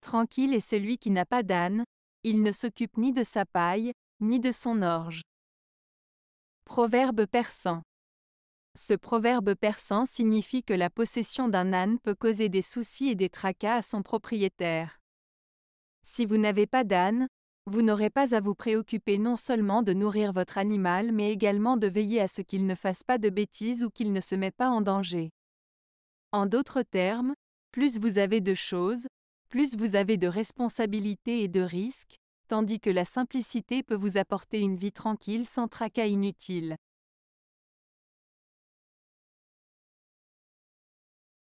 Tranquille est celui qui n'a pas d'âne, il ne s'occupe ni de sa paille, ni de son orge. Proverbe persan. Ce proverbe persan signifie que la possession d'un âne peut causer des soucis et des tracas à son propriétaire. Si vous n'avez pas d'âne, vous n'aurez pas à vous préoccuper non seulement de nourrir votre animal mais également de veiller à ce qu'il ne fasse pas de bêtises ou qu'il ne se mette pas en danger. En d'autres termes, plus vous avez de choses, plus vous avez de responsabilités et de risques, tandis que la simplicité peut vous apporter une vie tranquille sans tracas inutiles.